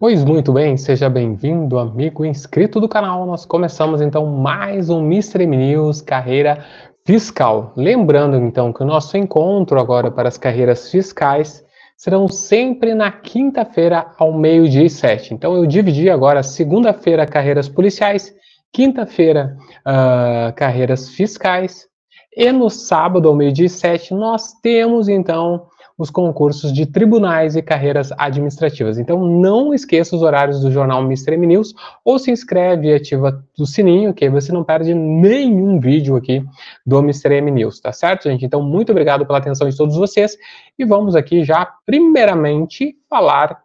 Pois muito bem, seja bem-vindo, amigo inscrito do canal. Nós começamos então mais um Mr. News Carreira Fiscal. Lembrando então que o nosso encontro agora para as carreiras fiscais serão sempre na quinta-feira ao meio-dia e sete. Então eu dividi agora segunda-feira carreiras policiais, quinta-feira uh, carreiras fiscais e no sábado ao meio-dia e sete nós temos então os concursos de tribunais e carreiras administrativas. Então, não esqueça os horários do jornal Mr. M News, ou se inscreve e ativa o sininho, que você não perde nenhum vídeo aqui do Mr. M News, tá certo, gente? Então, muito obrigado pela atenção de todos vocês, e vamos aqui já, primeiramente, falar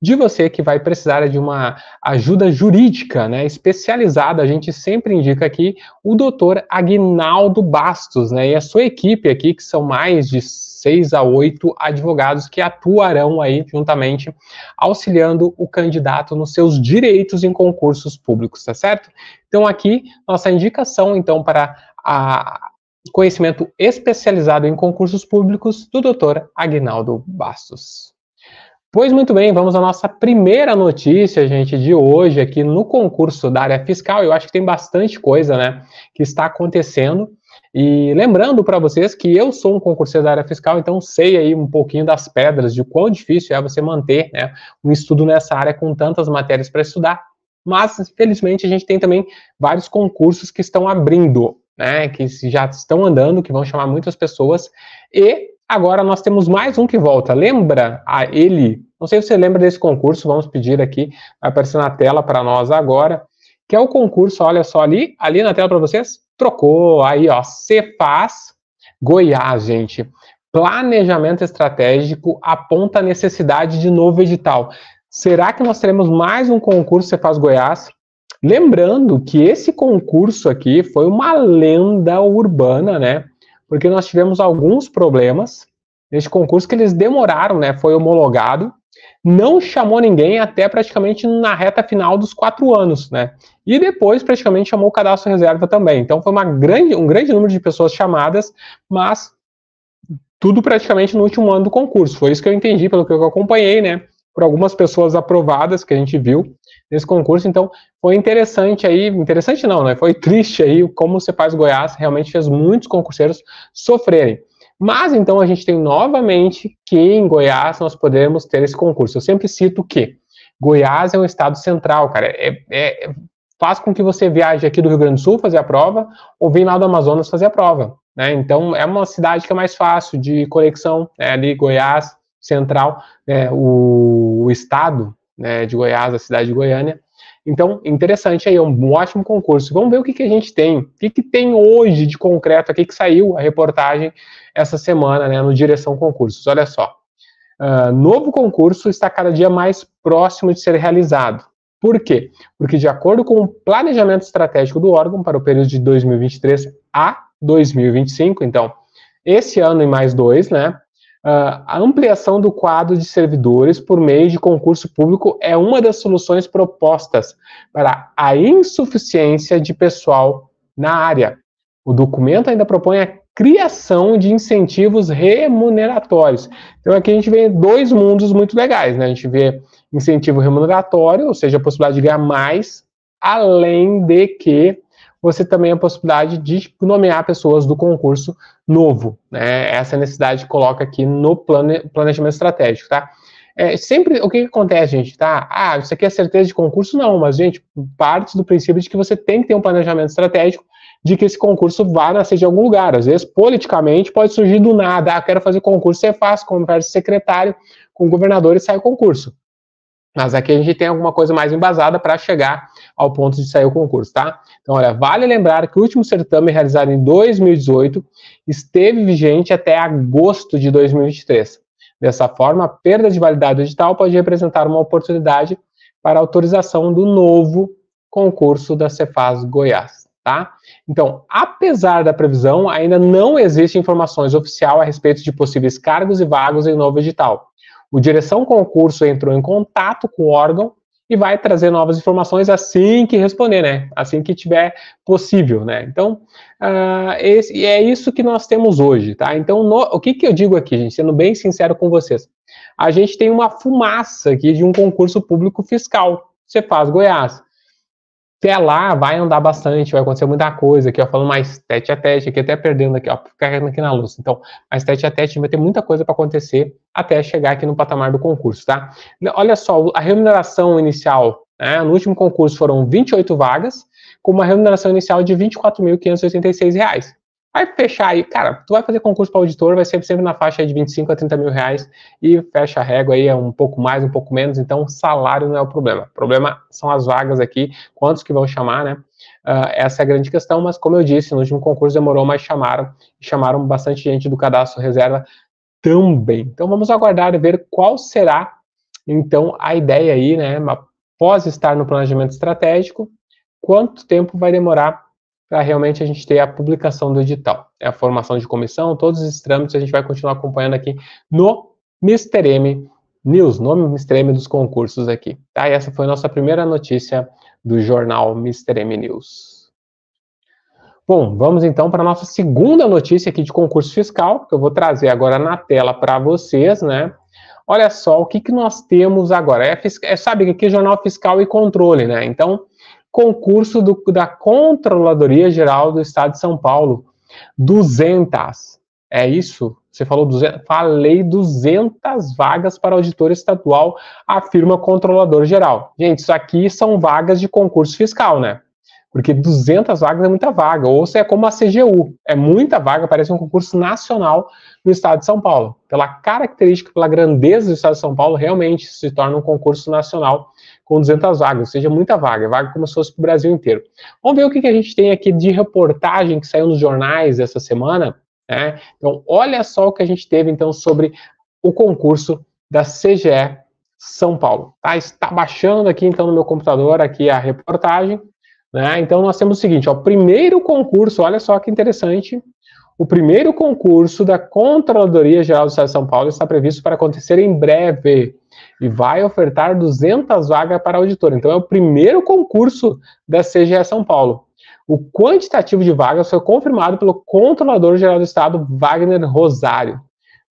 de você que vai precisar de uma ajuda jurídica né, especializada. A gente sempre indica aqui o doutor Agnaldo Bastos né, e a sua equipe aqui, que são mais de seis a oito advogados que atuarão aí juntamente auxiliando o candidato nos seus direitos em concursos públicos, tá certo? Então aqui nossa indicação então para a conhecimento especializado em concursos públicos do doutor Agnaldo Bastos. Pois muito bem, vamos à nossa primeira notícia, gente, de hoje aqui no concurso da área fiscal. Eu acho que tem bastante coisa, né, que está acontecendo. E lembrando para vocês que eu sou um concurseiro da área fiscal, então sei aí um pouquinho das pedras, de quão difícil é você manter né, um estudo nessa área com tantas matérias para estudar. Mas, infelizmente, a gente tem também vários concursos que estão abrindo, né, que já estão andando, que vão chamar muitas pessoas. E agora nós temos mais um que volta. Lembra a ele não sei se você lembra desse concurso, vamos pedir aqui, vai aparecer na tela para nós agora, que é o concurso, olha só ali, ali na tela para vocês, trocou, aí ó, Cefaz Goiás, gente. Planejamento estratégico aponta a necessidade de novo edital. Será que nós teremos mais um concurso Cefaz Goiás? Lembrando que esse concurso aqui foi uma lenda urbana, né? Porque nós tivemos alguns problemas neste concurso que eles demoraram, né? Foi homologado não chamou ninguém até praticamente na reta final dos quatro anos, né? E depois praticamente chamou o cadastro reserva também. Então foi uma grande, um grande número de pessoas chamadas, mas tudo praticamente no último ano do concurso. Foi isso que eu entendi, pelo que eu acompanhei, né? Por algumas pessoas aprovadas que a gente viu nesse concurso. Então foi interessante aí, interessante não, né? Foi triste aí como o Cepaz Goiás realmente fez muitos concurseiros sofrerem. Mas então a gente tem novamente que em Goiás nós podemos ter esse concurso. Eu sempre cito que Goiás é um estado central, cara. É, é, faz com que você viaje aqui do Rio Grande do Sul fazer a prova ou vem lá do Amazonas fazer a prova. Né? Então é uma cidade que é mais fácil de conexão. Né? Ali, Goiás, central, né? o, o, estado né, de Goiás, a cidade de Goiânia, então, interessante aí, é um ótimo concurso. Vamos ver o que, que a gente tem. O que, que tem hoje de concreto aqui que saiu a reportagem essa semana, né, no Direção Concursos. Olha só. Uh, novo concurso está cada dia mais próximo de ser realizado. Por quê? Porque, de acordo com o planejamento estratégico do órgão para o período de 2023 a 2025, então, esse ano e mais dois, né? Ah, a ampliação do quadro de servidores por meio de concurso público é uma das soluções propostas para a insuficiência de pessoal na área. O documento ainda propõe a criação de incentivos remuneratórios. Então aqui a gente vê dois mundos muito legais, né? A gente vê incentivo remuneratório, ou seja, a possibilidade de ganhar mais, além de que você também a possibilidade de tipo, nomear pessoas do concurso novo. Né? Essa é necessidade coloca aqui no plane, planejamento estratégico, tá? É, sempre o que, que, acontece, gente, tá? Ah, isso aqui é certeza de concurso? Não, mas, gente, parte do princípio de que você tem que ter um planejamento estratégico de que esse concurso vá nascer de algum lugar. Às vezes, politicamente, pode surgir do nada. Ah, quero fazer concurso, você faz, conversa secretário com o governador e sai o concurso. Mas aqui a gente tem alguma coisa mais embasada para chegar ao ponto de sair o concurso, tá? Então, olha, vale lembrar que o último certame realizado em 2018 esteve vigente até agosto de 2023. Dessa forma, a perda de validade do edital pode representar uma oportunidade para autorização do novo concurso da Cefaz Goiás, tá? Então, apesar da previsão, ainda não existe informações oficiais a respeito de possíveis cargos e vagas em novo edital. O Direção Concurso entrou em contato com o órgão e vai trazer novas informações assim que responder, né? Assim que tiver possível, né? Então, uh, esse, é isso que nós temos hoje, tá? Então, no, o que, que eu digo aqui, gente, sendo bem sincero com vocês? A gente tem uma fumaça aqui de um concurso público fiscal, Você faz Goiás. Até lá, vai andar bastante, vai acontecer muita coisa. Aqui, ó, falando mais tete a tete, aqui até perdendo aqui, ó, carregando aqui na luz. Então, mais tete a tete, vai ter muita coisa para acontecer até chegar aqui no patamar do concurso, tá? Olha só, a remuneração inicial, né, no último concurso foram 28 vagas, com uma remuneração inicial de R$ 24.586. Vai fechar aí, cara, tu vai fazer concurso para auditor, vai ser sempre na faixa de 25 a 30 mil reais e fecha a régua aí, é um pouco mais, um pouco menos, então salário não é o problema. O problema são as vagas aqui, quantos que vão chamar, né? Uh, essa é a grande questão, mas como eu disse, no último concurso demorou, mas chamaram, chamaram bastante gente do cadastro reserva também. Então vamos aguardar e ver qual será, então, a ideia aí, né? Após estar no planejamento estratégico, quanto tempo vai demorar para realmente a gente ter a publicação do edital. É a formação de comissão, todos esses trâmites a gente vai continuar acompanhando aqui no Mister M News, nome Mr. M dos concursos aqui. Tá? E essa foi a nossa primeira notícia do jornal Mister M News. Bom, vamos então para a nossa segunda notícia aqui de concurso fiscal, que eu vou trazer agora na tela para vocês, né? Olha só o que, que nós temos agora. É, é sabe que é jornal fiscal e controle, né? Então, concurso do, da Controladoria Geral do Estado de São Paulo. 200. É isso? Você falou 200. Falei 200 vagas para auditor estadual, afirma controlador geral. Gente, isso aqui são vagas de concurso fiscal, né? Porque 200 vagas é muita vaga. Ou você é como a CGU, é muita vaga, parece um concurso nacional no estado de São Paulo. Pela característica, pela grandeza do estado de São Paulo, realmente se torna um concurso nacional com 200 vagas, ou seja, muita vaga, é vaga como se fosse para o Brasil inteiro. Vamos ver o que, que a gente tem aqui de reportagem que saiu nos jornais essa semana. Né? Então, olha só o que a gente teve então sobre o concurso da CGE São Paulo. Tá? Está baixando aqui então no meu computador aqui a reportagem. Né? Então nós temos o seguinte: o primeiro concurso, olha só que interessante. O primeiro concurso da Controladoria Geral do Estado de São Paulo está previsto para acontecer em breve e vai ofertar 200 vagas para auditor. Então, é o primeiro concurso da CGE São Paulo. O quantitativo de vagas foi confirmado pelo Controlador-Geral do Estado, Wagner Rosário,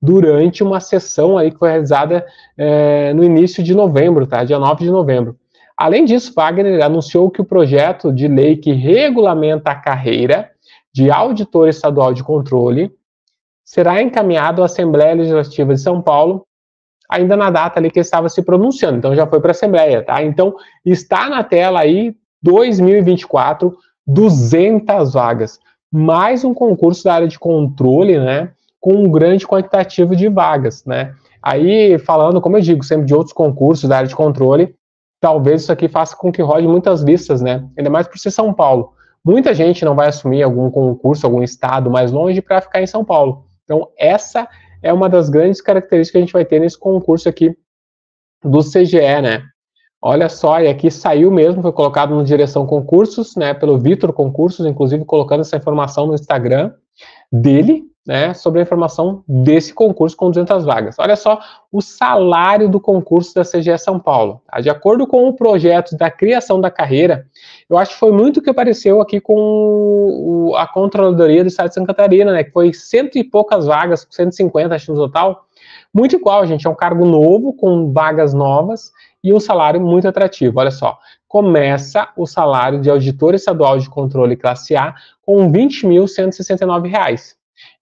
durante uma sessão aí que foi realizada é, no início de novembro, tá? dia 9 de novembro. Além disso, Wagner anunciou que o projeto de lei que regulamenta a carreira de auditor estadual de controle será encaminhado à Assembleia Legislativa de São Paulo ainda na data ali que estava se pronunciando, então já foi para a Assembleia, tá? Então está na tela aí 2024, 200 vagas, mais um concurso da área de controle, né? Com um grande quantitativo de vagas, né? Aí falando, como eu digo, sempre de outros concursos da área de controle, talvez isso aqui faça com que rode muitas listas, né? Ainda mais por ser São Paulo. Muita gente não vai assumir algum concurso, algum estado mais longe para ficar em São Paulo. Então essa é uma das grandes características que a gente vai ter nesse concurso aqui do CGE, né? Olha só, e aqui saiu mesmo, foi colocado no Direção Concursos, né, pelo Vitor Concursos, inclusive colocando essa informação no Instagram dele, né, sobre a informação desse concurso com 200 vagas. Olha só o salário do concurso da CGE São Paulo. Tá? De acordo com o projeto da criação da carreira, eu acho que foi muito o que apareceu aqui com a Controladoria do Estado de Santa Catarina, né, que foi cento e poucas vagas, 150 acho no total, muito igual, gente, é um cargo novo, com vagas novas e um salário muito atrativo. Olha só, começa o salário de auditor estadual de controle classe A com R$ 20.169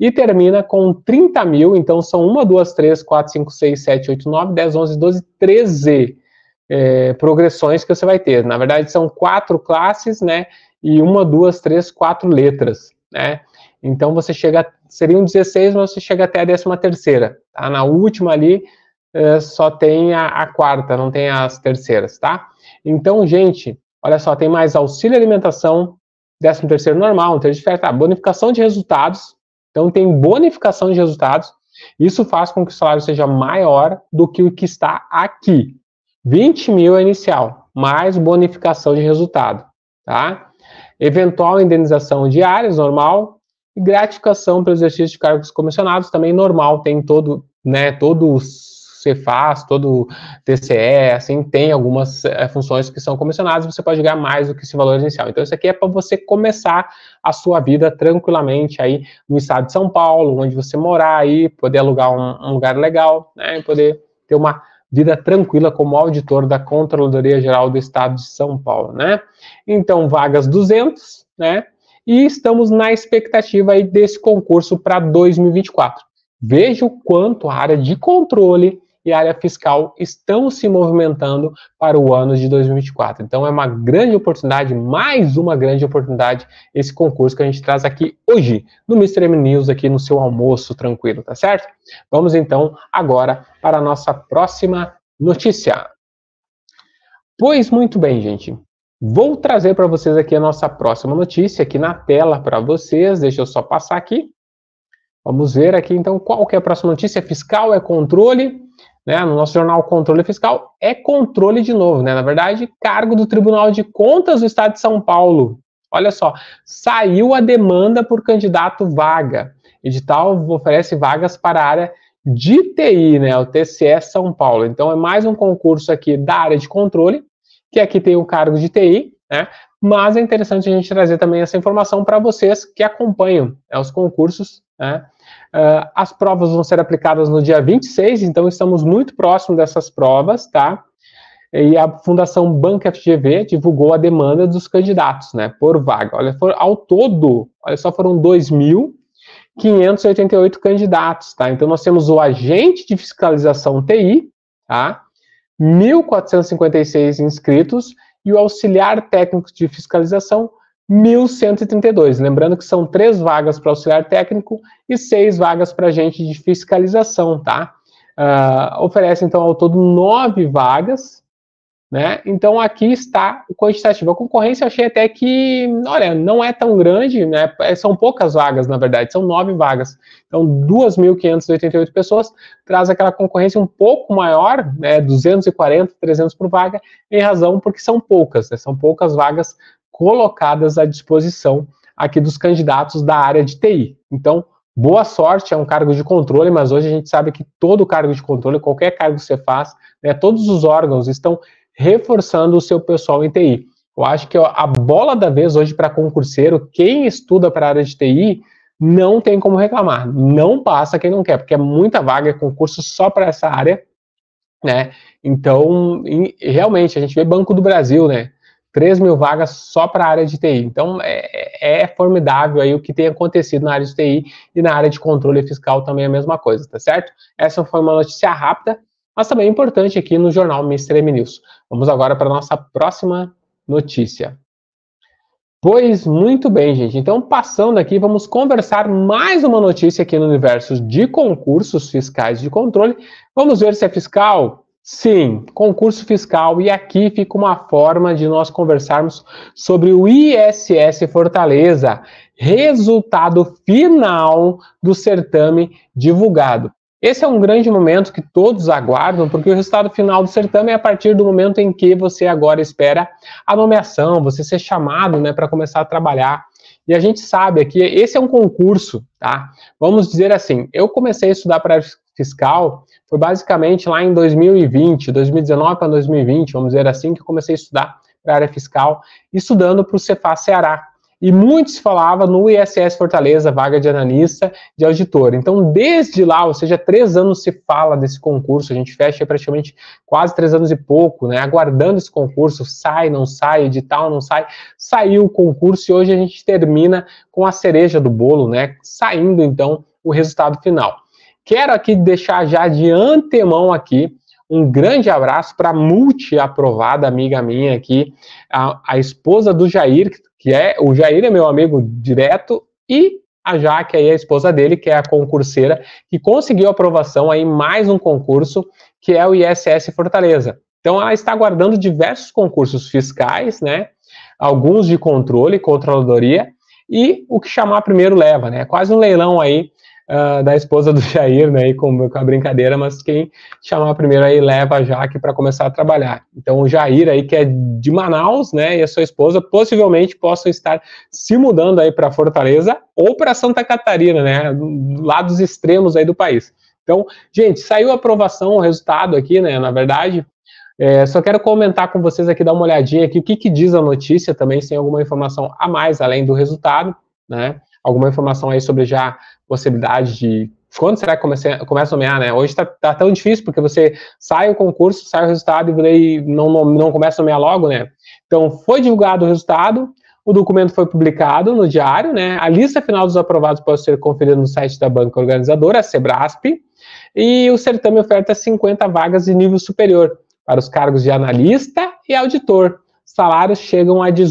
e termina com 30 mil, então são 1, 2, 3, 4, 5, 6, 7, 8, 9, 10, 11, 12, 13 é, progressões que você vai ter. Na verdade, são quatro classes, né? E uma, duas, três, quatro letras, né? Então você chega, seriam 16, mas você chega até a décima terceira. Tá? Na última ali é, só tem a, a quarta, não tem as terceiras, tá? Então, gente, olha só, tem mais auxílio alimentação, décimo terceiro normal, um terço de oferta, tá? bonificação de resultados, então tem bonificação de resultados. Isso faz com que o salário seja maior do que o que está aqui. 20 mil é inicial, mais bonificação de resultado, tá? Eventual indenização diária, normal. E gratificação pelo exercício de cargos comissionados, também normal. Tem todo, né, todos você faz todo TCE, assim, tem algumas é, funções que são comissionadas, você pode ganhar mais do que esse valor inicial. Então, isso aqui é para você começar a sua vida tranquilamente aí no estado de São Paulo, onde você morar aí, poder alugar um, um lugar legal, né, e poder ter uma vida tranquila como auditor da Controladoria Geral do Estado de São Paulo, né? Então, vagas 200, né? E estamos na expectativa aí desse concurso para 2024. Veja o quanto a área de controle e a área fiscal estão se movimentando para o ano de 2024. Então é uma grande oportunidade, mais uma grande oportunidade, esse concurso que a gente traz aqui hoje no Mr. M News, aqui no seu almoço tranquilo, tá certo? Vamos então agora para a nossa próxima notícia. Pois muito bem, gente. Vou trazer para vocês aqui a nossa próxima notícia aqui na tela para vocês. Deixa eu só passar aqui. Vamos ver aqui então qual que é a próxima notícia. Fiscal é controle né, no nosso jornal Controle Fiscal, é controle de novo, né? Na verdade, cargo do Tribunal de Contas do Estado de São Paulo. Olha só, saiu a demanda por candidato vaga. Edital oferece vagas para a área de TI, né? O TCE São Paulo. Então é mais um concurso aqui da área de controle, que aqui tem o cargo de TI, né? Mas é interessante a gente trazer também essa informação para vocês que acompanham né, os concursos, né? Uh, as provas vão ser aplicadas no dia 26, então estamos muito próximo dessas provas, tá? E a Fundação Banca FGV divulgou a demanda dos candidatos, né, por vaga. Olha, for, ao todo, olha só, foram 2.588 candidatos, tá? Então nós temos o agente de fiscalização TI, tá? 1.456 inscritos e o auxiliar técnico de fiscalização, 1.132. Lembrando que são três vagas para auxiliar técnico e seis vagas para agente de fiscalização, tá? Uh, oferece, então, ao todo nove vagas, né? Então, aqui está o quantitativo. A concorrência eu achei até que, olha, não é tão grande, né? É, são poucas vagas, na verdade, são nove vagas. Então, 2.588 pessoas traz aquela concorrência um pouco maior, né? 240, 300 por vaga, em razão porque são poucas, né? São poucas vagas colocadas à disposição aqui dos candidatos da área de TI. Então, boa sorte, é um cargo de controle, mas hoje a gente sabe que todo cargo de controle, qualquer cargo que você faz, né, todos os órgãos estão reforçando o seu pessoal em TI. Eu acho que a bola da vez hoje para concurseiro, quem estuda para a área de TI, não tem como reclamar. Não passa quem não quer, porque é muita vaga, é concurso só para essa área, né? Então, realmente, a gente vê Banco do Brasil, né? 3 mil vagas só para a área de TI. Então, é, é, é, formidável aí o que tem acontecido na área de TI e na área de controle fiscal também é a mesma coisa, tá certo? Essa foi uma notícia rápida, mas também importante aqui no jornal Mr. M News. Vamos agora para a nossa próxima notícia. Pois muito bem, gente. Então, passando aqui, vamos conversar mais uma notícia aqui no universo de concursos fiscais de controle. Vamos ver se é fiscal, Sim, concurso fiscal. E aqui fica uma forma de nós conversarmos sobre o ISS Fortaleza, resultado final do certame divulgado. Esse é um grande momento que todos aguardam, porque o resultado final do certame é a partir do momento em que você agora espera a nomeação, você ser chamado né, para começar a trabalhar. E a gente sabe que esse é um concurso, tá? Vamos dizer assim, eu comecei a estudar para fiscal, foi basicamente lá em 2020, 2019 para 2020, vamos dizer assim, que eu comecei a estudar para a área fiscal, estudando para o Cefá Ceará. E muito se falava no ISS Fortaleza, vaga de analista, de auditor. Então, desde lá, ou seja, três anos se fala desse concurso, a gente fecha praticamente quase três anos e pouco, né? Aguardando esse concurso, sai, não sai, edital, não sai. Saiu o concurso e hoje a gente termina com a cereja do bolo, né? Saindo, então, o resultado final. Quero aqui deixar já de antemão aqui um grande abraço para a multi-aprovada amiga minha aqui, a, a, esposa do Jair, que é o Jair é meu amigo direto e a Jaque aí, a esposa dele, que é a concurseira, que conseguiu aprovação aí mais um concurso, que é o ISS Fortaleza. Então ela está aguardando diversos concursos fiscais, né? Alguns de controle, controladoria, e o que chamar primeiro leva, né? Quase um leilão aí uh, da esposa do Jair, né, e com, com a brincadeira, mas quem chamar primeiro aí leva a Jaque para começar a trabalhar. Então o Jair aí que é de Manaus, né, e a sua esposa possivelmente possam estar se mudando aí para Fortaleza ou para Santa Catarina, né, lados extremos aí do país. Então, gente, saiu a aprovação, o resultado aqui, né, na verdade, é, só quero comentar com vocês aqui, dar uma olhadinha aqui, o que, que diz a notícia também, se tem alguma informação a mais além do resultado, né? alguma informação aí sobre já possibilidade de quando será que começa, começa a nomear, né? Hoje está tá tão difícil, porque você sai o concurso, sai o resultado e daí não, não, não começa a nomear logo, né? Então, foi divulgado o resultado, o documento foi publicado no diário, né? A lista final dos aprovados pode ser conferida no site da banca organizadora, a Sebrasp, e o certame oferta 50 vagas de nível superior para os cargos de analista e auditor salários chegam a R$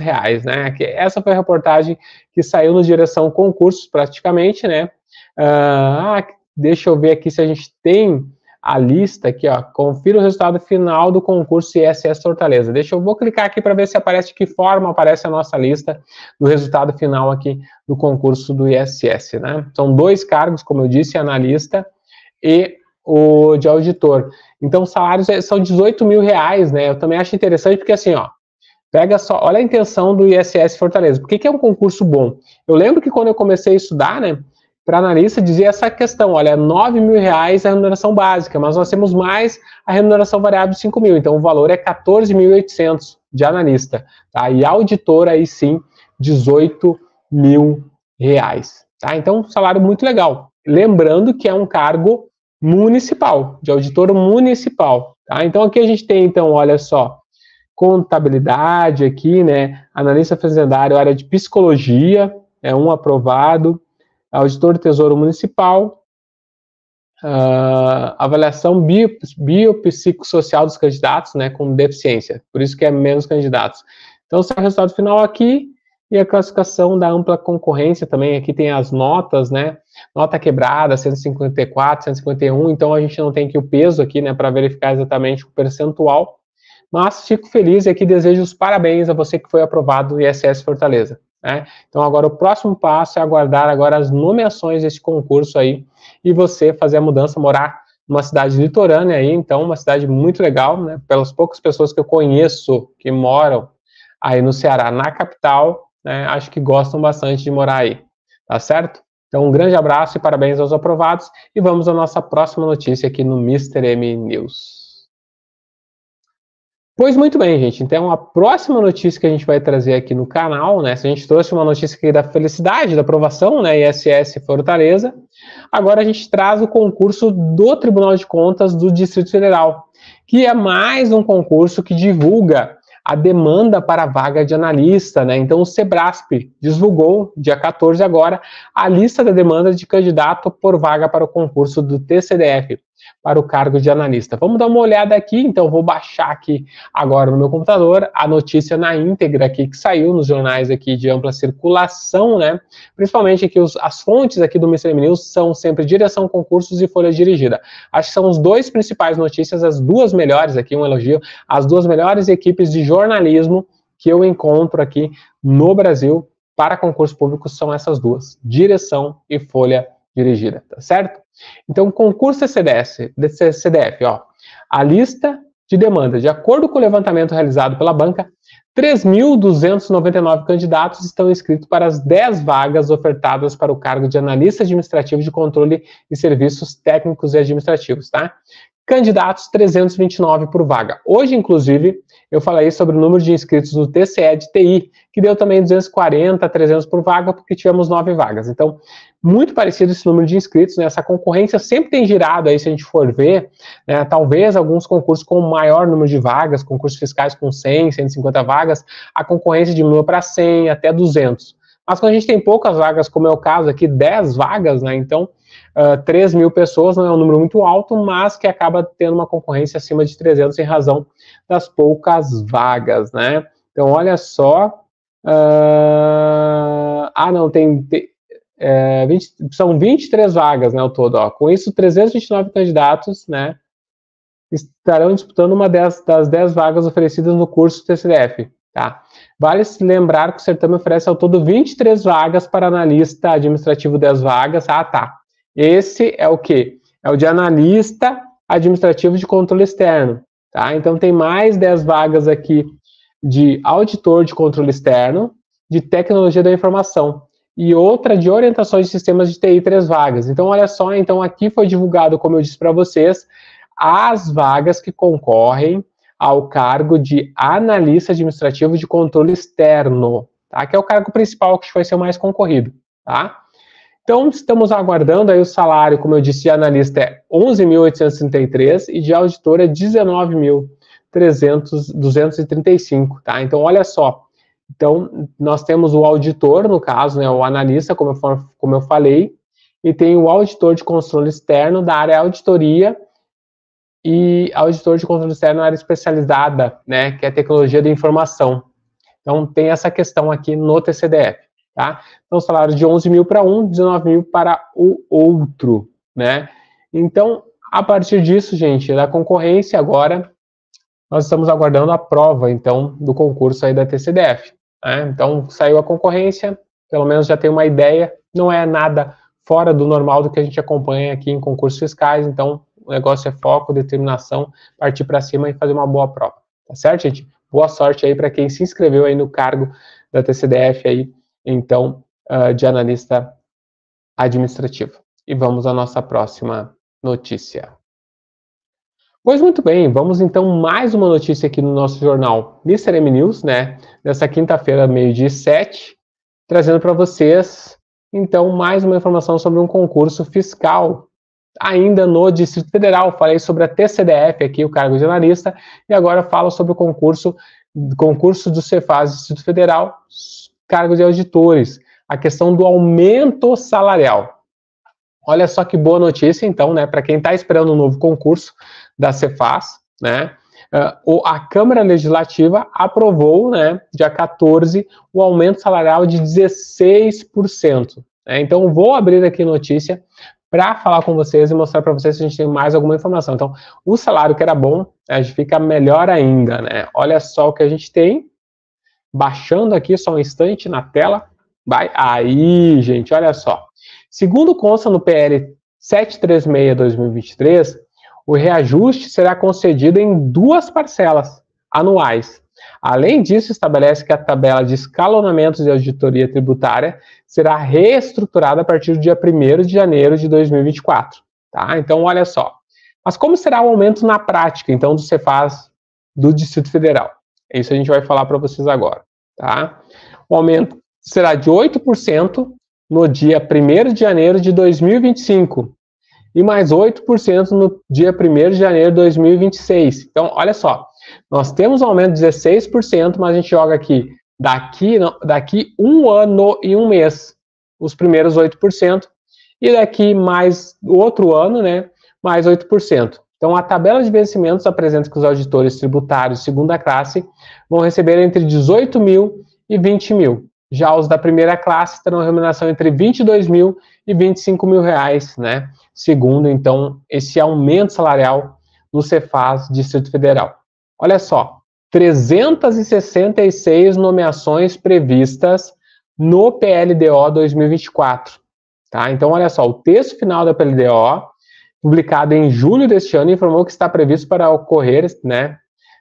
reais, né? Essa foi a reportagem que saiu no direção concursos, praticamente, né? Ah, ah, deixa eu ver aqui se a gente tem a lista aqui, ó. Confira o resultado final do concurso ISS Fortaleza. Deixa eu vou clicar aqui para ver se aparece de que forma aparece a nossa lista do resultado final aqui do concurso do ISS, né? São dois cargos, como eu disse, analista e o de auditor. Então, salários é, são 18 mil reais, né? Eu também acho interessante porque assim, ó, pega só, olha a intenção do ISS Fortaleza. Por que, que é um concurso bom? Eu lembro que quando eu comecei a estudar, né? Para analista dizia essa questão, olha, 9 mil reais a remuneração básica, mas nós temos mais a remuneração variável de 5 mil, então o valor é 14.800 de analista, tá? E auditor aí sim, 18 mil reais, tá? Então, um salário muito legal. Lembrando que é um cargo municipal, de auditor municipal. Tá? Então aqui a gente tem, então, olha só, contabilidade aqui, né? Analista fazendário, área de psicologia, é um aprovado, auditor de Tesouro Municipal, Uh, avaliação bio, biopsicossocial dos candidatos né, com deficiência, por isso que é menos candidatos. Então, é o resultado final aqui, e a classificação da ampla concorrência também, aqui tem as notas, né? Nota quebrada, 154, 151, então a gente não tem aqui o peso aqui, né, para verificar exatamente o percentual. Mas fico feliz e aqui desejo os parabéns a você que foi aprovado do ISS Fortaleza. Né? Então agora o próximo passo é aguardar agora as nomeações desse concurso aí e você fazer a mudança, morar numa cidade litorânea aí, então uma cidade muito legal, né? Pelas poucas pessoas que eu conheço que moram aí no Ceará, na capital, né, acho que gostam bastante de morar aí. Tá certo? Então, um grande abraço e parabéns aos aprovados. E vamos à nossa próxima notícia aqui no Mr. M News. Pois muito bem, gente. Então, a próxima notícia que a gente vai trazer aqui no canal, né? Se a gente trouxe uma notícia aqui da felicidade, da aprovação, né? ISS Fortaleza. Agora a gente traz o concurso do Tribunal de Contas do Distrito Federal, que é mais um concurso que divulga a demanda para a vaga de analista, né? Então o Sebrasp divulgou, dia 14 agora, a lista da demanda de candidato por vaga para o concurso do TCDF para o cargo de analista. Vamos dar uma olhada aqui, então vou baixar aqui agora no meu computador a notícia na íntegra aqui que saiu nos jornais aqui de ampla circulação, né? Principalmente que os, as fontes aqui do Ministério M News são sempre direção, concursos e folha dirigida. Acho que são os dois principais notícias, as duas melhores aqui, um elogio, as duas melhores equipes de jornalismo que eu encontro aqui no Brasil para concurso público são essas duas, direção e folha dirigida, tá certo? Então, concurso CDS, CDF, ó, a lista de demanda, de acordo com o levantamento realizado pela banca, 3.299 candidatos estão inscritos para as 10 vagas ofertadas para o cargo de analista administrativo de controle e serviços técnicos e administrativos, tá? Candidatos 329 por vaga. Hoje, inclusive, eu falei sobre o número de inscritos no TCE de TI, que deu também 240, 300 por vaga, porque tivemos nove vagas. Então, muito parecido esse número de inscritos, né? Essa concorrência sempre tem girado aí, se a gente for ver, né? Talvez alguns concursos com maior número de vagas, concursos fiscais com 100, 150 vagas, a concorrência diminua para 100, até 200. Mas quando a gente tem poucas vagas, como é o caso aqui, 10 vagas, né? Então, uh, ah, 3 mil pessoas não é um número muito alto, mas que acaba tendo uma concorrência acima de 300 em razão das poucas vagas, né? Então, olha só. Uh... Ah, não, tem, tem é, 20, são 23 vagas, né, ao todo. Ó. Com isso, 329 candidatos, né, estarão disputando uma das, das 10 vagas oferecidas no curso TCDF. Tá? Vale se lembrar que o certame oferece ao todo 23 vagas para analista administrativo 10 vagas. Ah, tá. Esse é o que? É o de analista administrativo de controle externo. Tá? Então tem mais 10 vagas aqui de auditor de controle externo, de tecnologia da informação e outra de orientações de sistemas de TI três vagas. Então, olha só, então aqui foi divulgado, como eu disse para vocês, as vagas que concorrem ao cargo de analista administrativo de controle externo, tá? Que é o cargo principal que vai ser o mais concorrido, tá? Então, estamos aguardando aí o salário, como eu disse, de analista é 11.833 e de auditor é 19.235, tá? Então, olha só, então, nós temos o auditor, no caso, né, o analista, como eu, como eu falei, e tem o auditor de controle externo da área auditoria e auditor de controle externo na área especializada, né, que é a tecnologia da informação. Então, tem essa questão aqui no TCDF, tá? Então, salário de 11 mil para um, 19 mil para o outro, né? Então, a partir disso, gente, da concorrência agora, nós estamos aguardando a prova, então, do concurso aí da TCDF. É, então, saiu a concorrência, pelo menos já tem uma ideia, não é nada fora do normal do que a gente acompanha aqui em concursos fiscais, então o negócio é foco, determinação, partir para cima e fazer uma boa prova. Tá certo, gente? Boa sorte aí para quem se inscreveu aí no cargo da TCDF aí, então, ah, de analista administrativo. E vamos à nossa próxima notícia. Pois muito bem, vamos então mais uma notícia aqui no nosso jornal Mr. M News, né? Nessa quinta-feira, meio-dia e sete, trazendo para vocês, então, mais uma informação sobre um concurso fiscal. Ainda no Distrito Federal, falei sobre a TCDF aqui, o cargo de analista, e agora falo sobre o concurso, concurso do Cefaz Distrito Federal, cargo de auditores, a questão do aumento salarial. Olha só que boa notícia, então, né? Para quem está esperando o um novo concurso da Cefaz, né? Ah, a Câmara Legislativa aprovou, né, dia 14, o aumento salarial de 16%. Né? Então, vou abrir aqui notícia para falar com vocês e mostrar para vocês se a gente tem mais alguma informação. Então, o salário que era bom, a gente fica melhor ainda, né? Olha só o que a gente tem. Baixando aqui só um instante na tela. Vai. Aí, gente, olha só. Segundo consta no PL 736-2023, o reajuste será concedido em duas parcelas anuais. Além disso, estabelece que a tabela de escalonamentos de auditoria tributária será reestruturada a partir do dia 1 de janeiro de 2024. Tá? Então, olha só. Mas como será o aumento na prática, então, do Cefaz do Distrito Federal? Isso a gente vai falar para vocês agora. Tá? O aumento será de 8% no dia 1 de janeiro de 2025 e mais 8% no dia 1 de janeiro de 2026. Então, olha só, nós temos um aumento de 16%, mas a gente joga aqui daqui, daqui um ano e um mês, os primeiros 8%, e daqui mais outro ano, né, mais 8%. Então, a tabela de vencimentos apresenta que os auditores tributários segunda classe vão receber entre 18 mil e 20 mil. Já os da primeira classe terão remuneração entre 22 mil e 25 mil reais, né? Segundo, então, esse aumento salarial no Cefaz Distrito Federal. Olha só, 366 nomeações previstas no PLDO 2024, tá? Então, olha só, o texto final da PLDO, publicado em julho deste ano, informou que está previsto para ocorrer, né,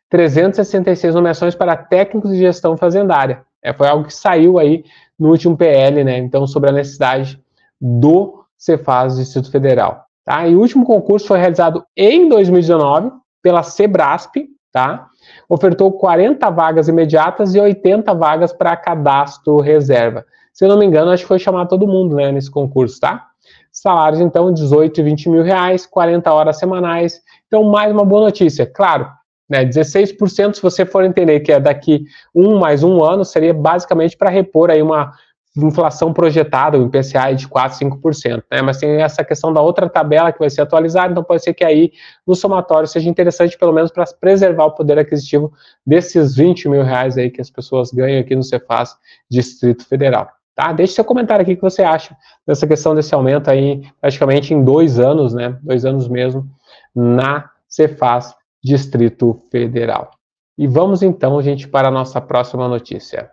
366 nomeações para técnicos de gestão fazendária, é, foi algo que saiu aí no último PL, né? Então, sobre a necessidade do Cefaz do Distrito Federal. Tá? E o último concurso foi realizado em 2019 pela Sebrasp, tá? Ofertou 40 vagas imediatas e 80 vagas para cadastro reserva. Se eu não me engano, acho que foi chamar todo mundo, né, nesse concurso, tá? Salários, então, 18 e 20 mil reais, 40 horas semanais. Então, mais uma boa notícia. Claro, né? 16%, se você for entender que é daqui um mais um ano, seria basicamente para repor aí uma inflação projetada, um IPCA de 4, 5%, né? Mas tem essa questão da outra tabela que vai ser atualizada, então pode ser que aí no somatório seja interessante, pelo menos, para preservar o poder aquisitivo desses 20 mil reais aí que as pessoas ganham aqui no Cefaz Distrito Federal. Tá? Deixe seu comentário aqui o que você acha dessa questão desse aumento aí, praticamente em dois anos, né? Dois anos mesmo, na Cefaz Distrito Federal. E vamos então, gente, para a nossa próxima notícia.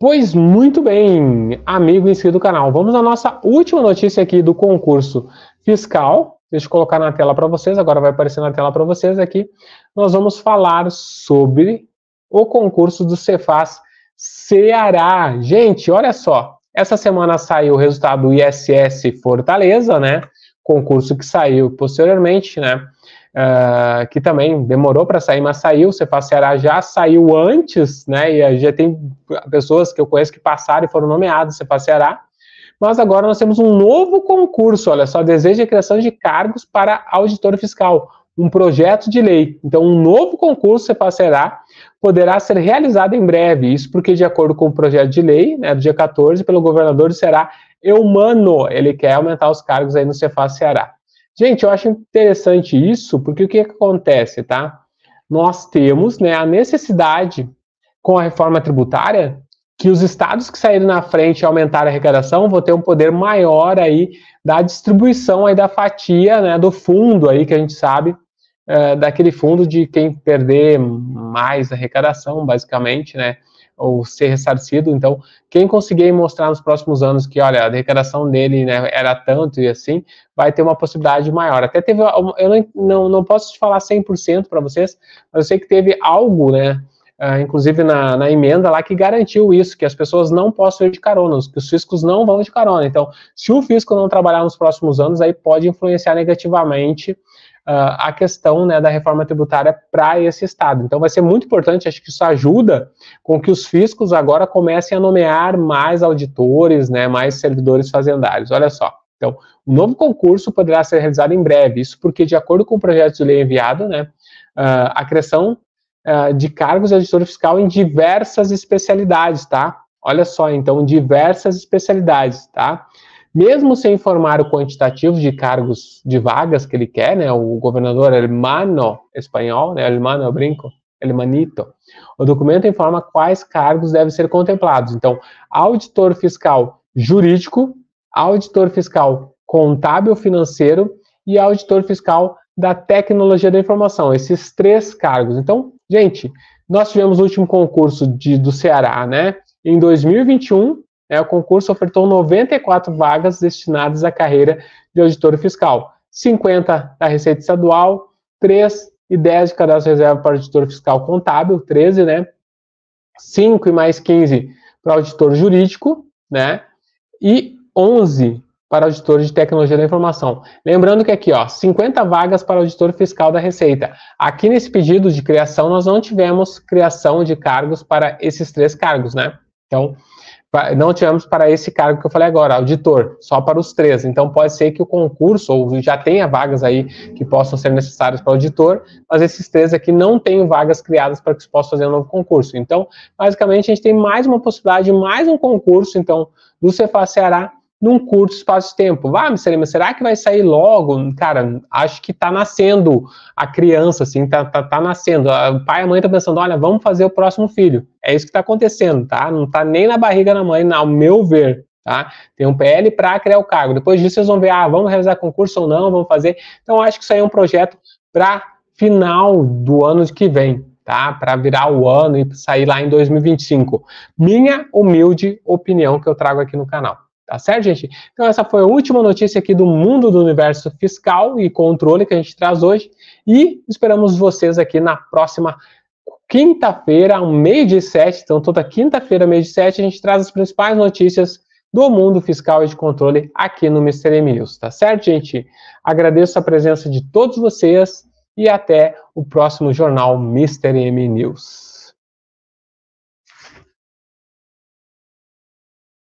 Pois muito bem, amigo inscrito do canal, vamos à nossa última notícia aqui do concurso fiscal. Deixa eu colocar na tela para vocês, agora vai aparecer na tela para vocês aqui. Nós vamos falar sobre o concurso do Cefaz Ceará. Gente, olha só, essa semana saiu o resultado do ISS Fortaleza, né? Concurso que saiu posteriormente, né? uh, que também demorou para sair, mas saiu. O Ceará já saiu antes, né? E já tem pessoas que eu conheço que passaram e foram nomeados Cefa Ceará. Mas agora nós temos um novo concurso, olha só, deseja a criação de cargos para auditor fiscal, um projeto de lei. Então, um novo concurso Cefaceará poderá ser realizado em breve. Isso porque, de acordo com o projeto de lei, né, do dia 14, pelo governador Ceará, Eumano, é ele quer aumentar os cargos aí no Cefaceará. Ceará. Gente, eu acho interessante isso, porque o que, que acontece, tá? Nós temos né, a necessidade, com a reforma tributária, que os estados que saírem na frente e aumentar a arrecadação vão ter um poder maior aí da distribuição aí da fatia, né, do fundo aí que a gente sabe, é, daquele fundo de quem perder mais arrecadação, basicamente, né, ou ser ressarcido. Então, quem conseguir mostrar nos próximos anos que, olha, a declaração dele né, era tanto e assim, vai ter uma possibilidade maior. Até teve, eu não, não, não posso te falar 100% para vocês, mas eu sei que teve algo, né, ah, inclusive na, na, emenda lá, que garantiu isso, que as pessoas não possam ir de carona, que os fiscos não vão de carona. Então, se o fisco não trabalhar nos próximos anos, aí pode influenciar negativamente uh, a questão né, da reforma tributária para esse Estado. Então vai ser muito importante, acho que isso ajuda com que os fiscos agora comecem a nomear mais auditores, né, mais servidores fazendários. Olha só. Então, o novo concurso poderá ser realizado em breve, isso porque, de acordo com o projeto de lei enviado, né, uh, a criação uh, de cargos de auditor fiscal em diversas especialidades, tá? Olha só, então, diversas especialidades, tá? mesmo sem informar o quantitativo de cargos, de vagas que ele quer, né, o governador hermano espanhol, né, hermano, eu brinco, hermanito, o documento informa quais cargos devem ser contemplados. Então, auditor fiscal jurídico, auditor fiscal contábil financeiro e auditor fiscal da tecnologia da informação, esses três cargos. Então, gente, nós tivemos o último concurso de, do Ceará, né? Em 2021, é, o concurso ofertou 94 vagas destinadas à carreira de auditor fiscal, 50 da Receita Estadual, 3 e 10 de cadastro reserva para auditor fiscal contábil, 13, né? 5 e mais 15 para auditor jurídico, né? E 11 para auditor de tecnologia da informação. Lembrando que aqui, ó, 50 vagas para auditor fiscal da Receita. Aqui nesse pedido de criação, nós não tivemos criação de cargos para esses três cargos, né? Então, não tivemos para esse cargo que eu falei agora, auditor, só para os três. Então pode ser que o concurso, ou já tenha vagas aí que possam ser necessárias para auditor, mas esses três aqui não têm vagas criadas para que se possa fazer um novo concurso. Então, basicamente, a gente tem mais uma possibilidade, mais um concurso, então, do Cefá Ceará num curto espaço-tempo. Vá, ah, mas será que vai sair logo? Cara, acho que tá nascendo a criança, assim, tá, tá, tá nascendo. O pai e a mãe estão tá pensando, olha, vamos fazer o próximo filho. É isso que tá acontecendo, tá? Não tá nem na barriga da mãe, ao meu ver. Tá? Tem um PL para criar o cargo. Depois disso, vocês vão ver, ah, vamos realizar concurso ou não, vamos fazer. Então, acho que isso aí é um projeto para final do ano que vem, tá? Para virar o ano e sair lá em 2025. Minha humilde opinião que eu trago aqui no canal. Tá certo, gente? Então, essa foi a última notícia aqui do mundo do universo fiscal e controle que a gente traz hoje. E esperamos vocês aqui na próxima quinta-feira, ao meio de sete. Então, toda quinta-feira, meio de sete, a gente traz as principais notícias do mundo fiscal e de controle aqui no Mr. M News. Tá certo, gente? Agradeço a presença de todos vocês e até o próximo jornal Mr. M News.